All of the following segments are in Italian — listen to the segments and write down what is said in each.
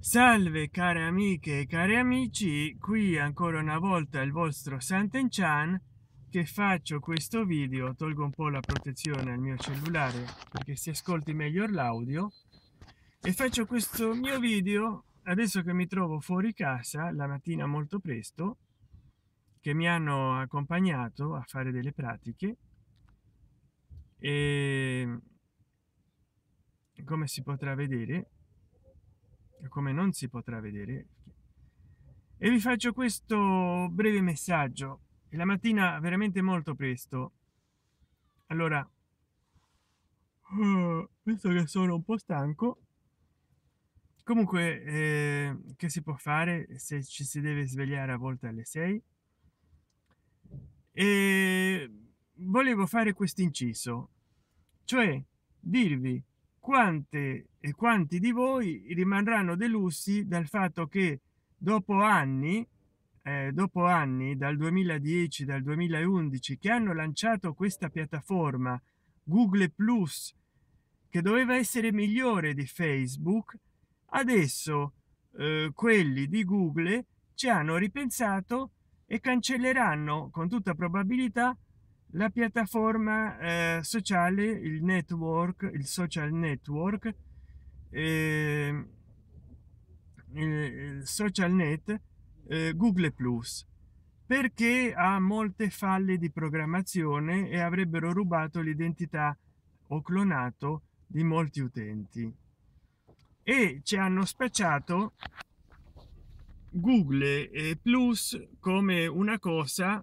Salve care amiche e cari amici, qui ancora una volta il vostro Sant'Enchan che faccio questo video, tolgo un po' la protezione al mio cellulare perché si ascolti meglio l'audio e faccio questo mio video adesso che mi trovo fuori casa la mattina molto presto che mi hanno accompagnato a fare delle pratiche e come si potrà vedere come non si potrà vedere e vi faccio questo breve messaggio e la mattina veramente molto presto allora oh, visto che sono un po stanco comunque eh, che si può fare se ci si deve svegliare a volte alle 6 e volevo fare questo inciso cioè dirvi quante e quanti di voi rimarranno delusi dal fatto che dopo anni eh, dopo anni dal 2010 dal 2011 che hanno lanciato questa piattaforma google plus che doveva essere migliore di facebook adesso eh, quelli di google ci hanno ripensato e cancelleranno con tutta probabilità la piattaforma eh, sociale il network il social network eh, il social net eh, google plus perché ha molte falle di programmazione e avrebbero rubato l'identità o clonato di molti utenti e ci hanno spacciato google plus come una cosa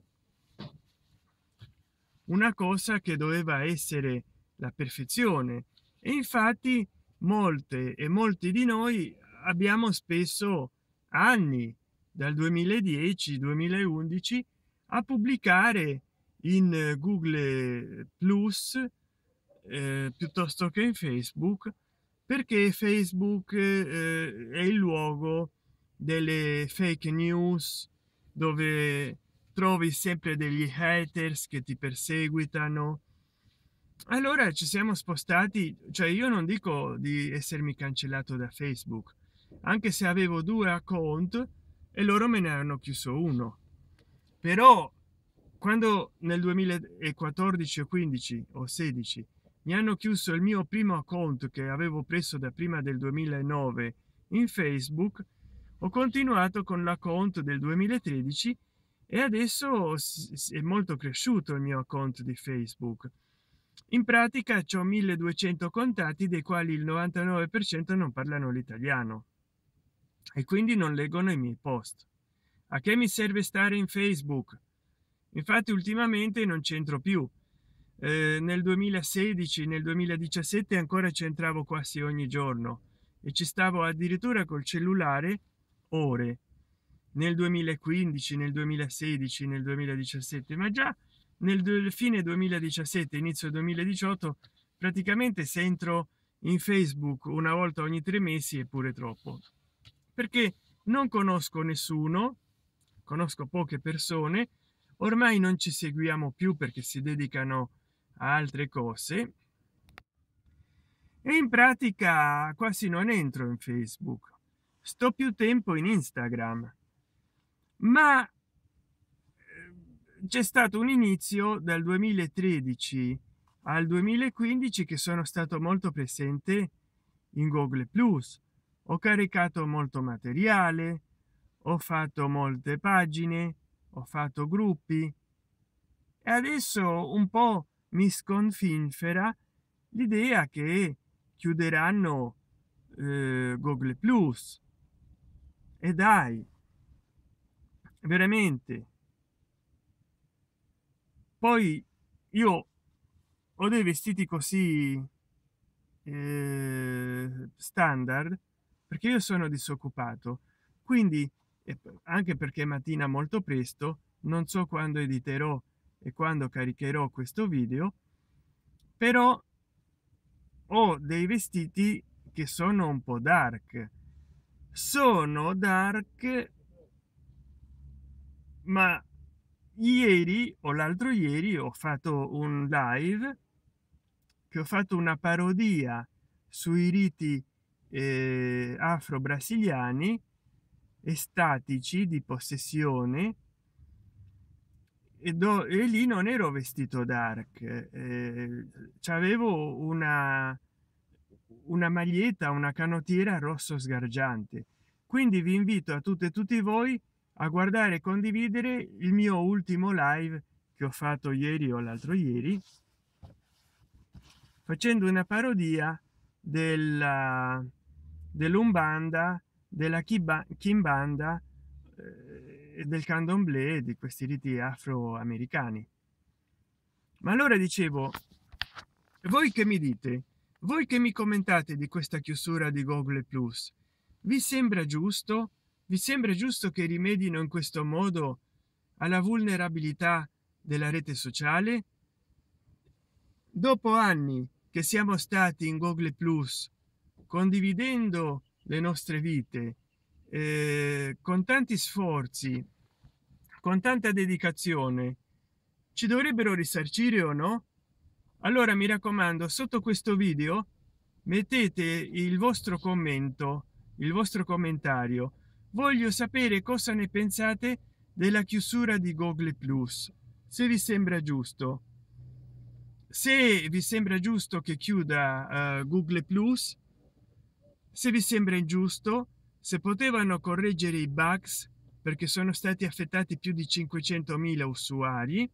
una cosa che doveva essere la perfezione e infatti molte e molti di noi abbiamo spesso anni dal 2010 2011 a pubblicare in google plus eh, piuttosto che in facebook perché facebook eh, è il luogo delle fake news dove trovi sempre degli haters che ti perseguitano allora ci siamo spostati cioè io non dico di essermi cancellato da facebook anche se avevo due account e loro me ne hanno chiuso uno però quando nel 2014 o 15 o 16 mi hanno chiuso il mio primo account che avevo preso da prima del 2009 in facebook ho continuato con l'account del 2013 e adesso è molto cresciuto il mio account di facebook in pratica ho 1200 contatti dei quali il 99 per cento non parlano l'italiano e quindi non leggono i miei post a che mi serve stare in facebook infatti ultimamente non c'entro più eh, nel 2016 nel 2017 ancora c'entravo quasi ogni giorno e ci stavo addirittura col cellulare ore nel 2015, nel 2016, nel 2017, ma già nel fine 2017, inizio 2018, praticamente se entro in Facebook una volta ogni tre mesi eppure troppo, perché non conosco nessuno, conosco poche persone, ormai non ci seguiamo più perché si dedicano a altre cose e in pratica quasi non entro in Facebook, sto più tempo in Instagram ma eh, c'è stato un inizio dal 2013 al 2015 che sono stato molto presente in google plus ho caricato molto materiale ho fatto molte pagine ho fatto gruppi e adesso un po mi sconfinfera l'idea che chiuderanno eh, google plus e dai veramente poi io ho dei vestiti così eh, standard perché io sono disoccupato quindi anche perché mattina molto presto non so quando editerò e quando caricherò questo video però ho dei vestiti che sono un po dark sono dark ma ieri o l'altro ieri ho fatto un live che ho fatto una parodia sui riti eh, afro brasiliani estatici di possessione e, do, e lì non ero vestito dark eh, c'avevo una una maglietta una canottiera rosso sgargiante quindi vi invito a tutte e tutti voi a a guardare e condividere il mio ultimo live che ho fatto ieri o l'altro ieri facendo una parodia della dell'umbanda della kimbanda eh, e eh, del candomblé di questi riti afroamericani ma allora dicevo voi che mi dite voi che mi commentate di questa chiusura di google plus vi sembra giusto vi sembra giusto che rimedino in questo modo alla vulnerabilità della rete sociale dopo anni che siamo stati in google plus condividendo le nostre vite eh, con tanti sforzi con tanta dedicazione ci dovrebbero risarcire o no allora mi raccomando sotto questo video mettete il vostro commento il vostro commentario voglio sapere cosa ne pensate della chiusura di google plus se vi sembra giusto se vi sembra giusto che chiuda uh, google plus se vi sembra ingiusto se potevano correggere i bugs perché sono stati affettati più di 500.000 usuari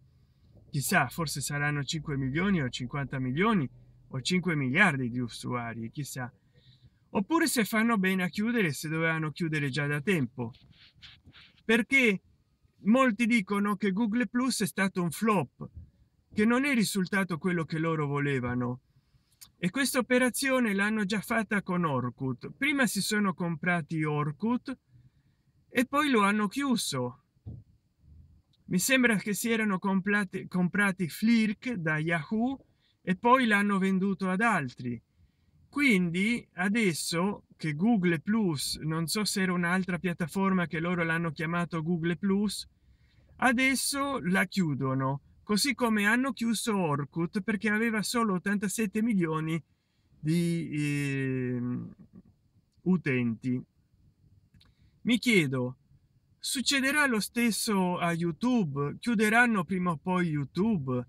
chissà forse saranno 5 milioni o 50 milioni o 5 miliardi di usuari chissà oppure se fanno bene a chiudere se dovevano chiudere già da tempo perché molti dicono che google plus è stato un flop che non è risultato quello che loro volevano e questa operazione l'hanno già fatta con orkut prima si sono comprati orkut e poi lo hanno chiuso mi sembra che si erano comprati comprati flirk da yahoo e poi l'hanno venduto ad altri quindi adesso che google plus non so se era un'altra piattaforma che loro l'hanno chiamato google plus adesso la chiudono così come hanno chiuso orkut perché aveva solo 87 milioni di eh, utenti mi chiedo succederà lo stesso a youtube chiuderanno prima o poi youtube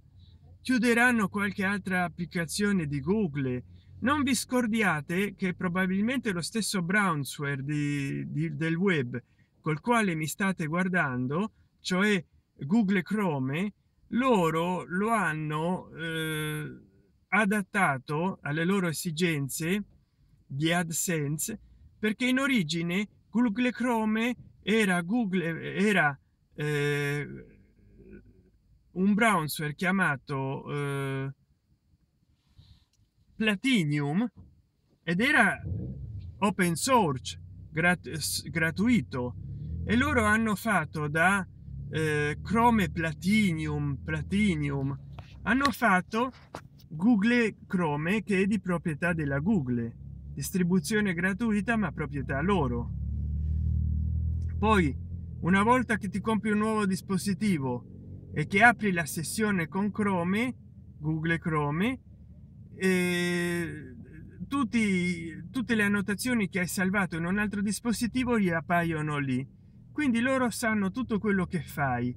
chiuderanno qualche altra applicazione di google non vi scordiate che probabilmente lo stesso brownsware di, di, del web col quale mi state guardando cioè google chrome loro lo hanno eh, adattato alle loro esigenze di adsense perché in origine google chrome era google era eh, un browser chiamato eh, Platinium ed era open source grat gratuito e loro hanno fatto da eh, Chrome Platinium Platinium hanno fatto Google Chrome che è di proprietà della Google distribuzione gratuita ma proprietà loro poi una volta che ti compri un nuovo dispositivo e che apri la sessione con Chrome Google Chrome tutti, tutte le annotazioni che hai salvato in un altro dispositivo riappaiono lì quindi loro sanno tutto quello che fai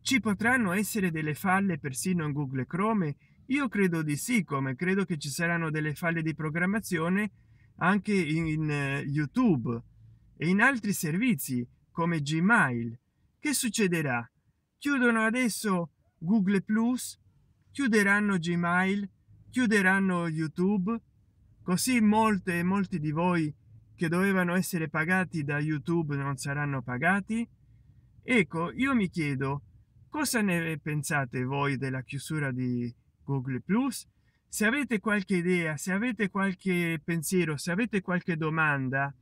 ci potranno essere delle falle persino in google chrome io credo di sì come credo che ci saranno delle falle di programmazione anche in eh, youtube e in altri servizi come gmail che succederà chiudono adesso google plus chiuderanno gmail chiuderanno youtube così molte e molti di voi che dovevano essere pagati da youtube non saranno pagati ecco io mi chiedo cosa ne pensate voi della chiusura di google plus se avete qualche idea se avete qualche pensiero se avete qualche domanda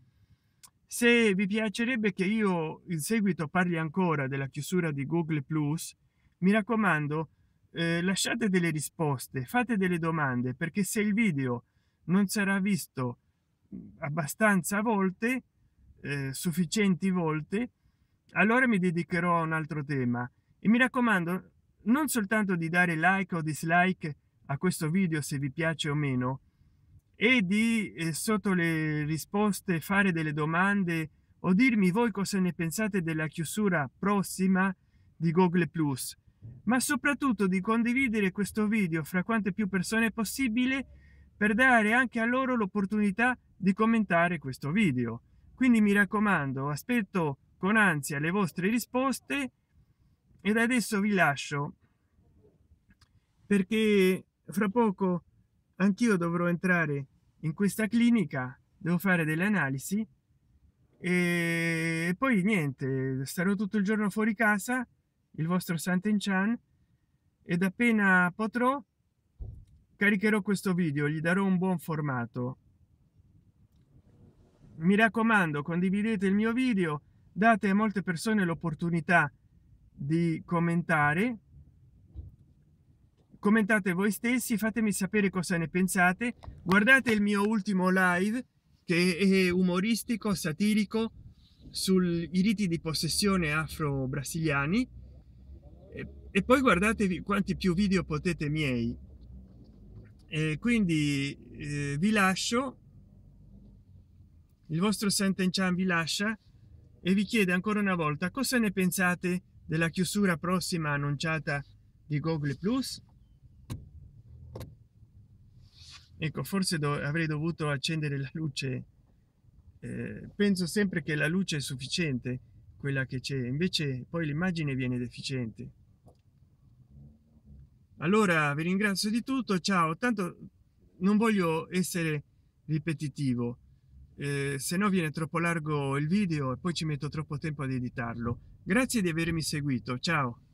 se vi piacerebbe che io in seguito parli ancora della chiusura di google plus mi raccomando eh, lasciate delle risposte fate delle domande perché se il video non sarà visto abbastanza volte eh, sufficienti volte allora mi dedicherò a un altro tema e mi raccomando non soltanto di dare like o dislike a questo video se vi piace o meno e di eh, sotto le risposte fare delle domande o dirmi voi cosa ne pensate della chiusura prossima di google plus ma soprattutto di condividere questo video fra quante più persone possibile per dare anche a loro l'opportunità di commentare questo video quindi mi raccomando aspetto con ansia le vostre risposte ed adesso vi lascio perché fra poco anch'io dovrò entrare in questa clinica devo fare delle analisi e poi niente starò tutto il giorno fuori casa il vostro Chan ed appena potrò caricherò questo video gli darò un buon formato mi raccomando condividete il mio video date a molte persone l'opportunità di commentare commentate voi stessi fatemi sapere cosa ne pensate guardate il mio ultimo live che è umoristico satirico sui riti di possessione afro brasiliani e poi guardatevi quanti più video potete miei e quindi eh, vi lascio il vostro Sant'Enchan vi lascia e vi chiede ancora una volta cosa ne pensate della chiusura prossima annunciata di Google Plus ecco forse do avrei dovuto accendere la luce eh, penso sempre che la luce è sufficiente quella che c'è invece poi l'immagine viene deficiente allora vi ringrazio di tutto ciao tanto non voglio essere ripetitivo eh, se no viene troppo largo il video e poi ci metto troppo tempo ad editarlo grazie di avermi seguito ciao